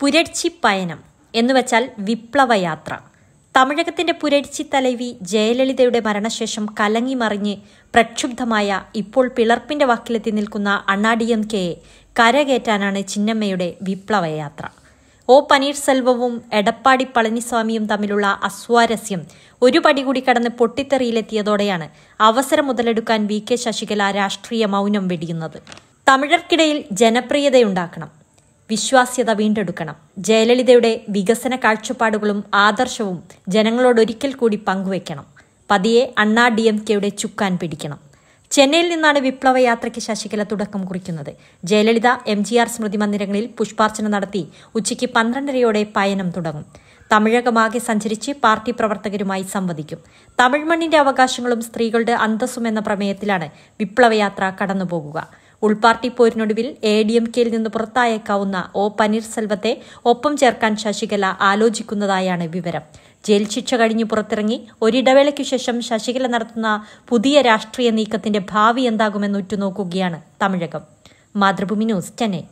പുരട്ചി പയനം വെച്ചാൽ വിപ്ലവയാത്ര തമിഴകത്തിന്റെ പുരടിച്ചി തലവി ജയലളിതയുടെ മരണശേഷം കലങ്ങി മറിഞ്ഞ് പ്രക്ഷുബ്ധമായ ഇപ്പോൾ പിളർപ്പിന്റെ വാക്കിലെത്തി നിൽക്കുന്ന അണ്ണാഡിയം കെയെ കരകയറ്റാനാണ് ചിന്നമ്മയുടെ വിപ്ലവയാത്ര ഒ പനീർസെൽവവും എടപ്പാടി പളനിസ്വാമിയും തമ്മിലുള്ള അസ്വാരസ്യം ഒരു പടി കൂടി കടന്ന് പൊട്ടിത്തെറിയിലെത്തിയതോടെയാണ് അവസരം മുതലെടുക്കാൻ വി കെ ശശികല രാഷ്ട്രീയ മൗനം വെടിയുന്നത് തമിഴർക്കിടയിൽ ജനപ്രിയതയുണ്ടാക്കണം വിശ്വാസ്യത വീണ്ടെടുക്കണം ജയലളിതയുടെ വികസന കാഴ്ചപ്പാടുകളും ആദർശവും ജനങ്ങളോട് ഒരിക്കൽ കൂടി പങ്കുവെക്കണം പതിയെ അണ്ണാ ഡി എം കെയുടെ ചുക്കാൻ പിടിക്കണം ചെന്നൈയിൽ നിന്നാണ് വിപ്ലവയാത്രയ്ക്ക് ശശികല തുടക്കം കുറിക്കുന്നത് ജയലളിത എം ജി ആർ സ്മൃതി മന്ദിരങ്ങളിൽ പുഷ്പാർച്ചന നടത്തി ഉച്ചയ്ക്ക് പന്ത്രണ്ടരയോടെ പയനം തുടങ്ങും തമിഴകമാകെ സഞ്ചരിച്ച് പാർട്ടി പ്രവർത്തകരുമായി സംവദിക്കും തമിഴ് മണ്ണിന്റെ അവകാശങ്ങളും സ്ത്രീകളുടെ അന്തസ്സും എന്ന പ്രമേയത്തിലാണ് വിപ്ലവയാത്ര കടന്നുപോകുക ഉൾപാർട്ടി പോരിനൊടുവിൽ എ ഡി എം കെയിൽ നിന്ന് പുറത്തായേക്കാവുന്ന ഒ പനീർസെൽവത്തെ ഒപ്പം ചേർക്കാൻ ശശികല ആലോചിക്കുന്നതായാണ് വിവരം ജയിൽ ശിക്ഷ കഴിഞ്ഞ് പുറത്തിറങ്ങി ഒരിടവേളയ്ക്കു ശേഷം ശശികല നടത്തുന്ന പുതിയ രാഷ്ട്രീയ നീക്കത്തിന്റെ ഭാവി എന്താകുമെന്ന് ഉറ്റുനോക്കുകയാണ് തമിഴകം മാതൃഭൂമി ന്യൂസ് ചെന്നൈ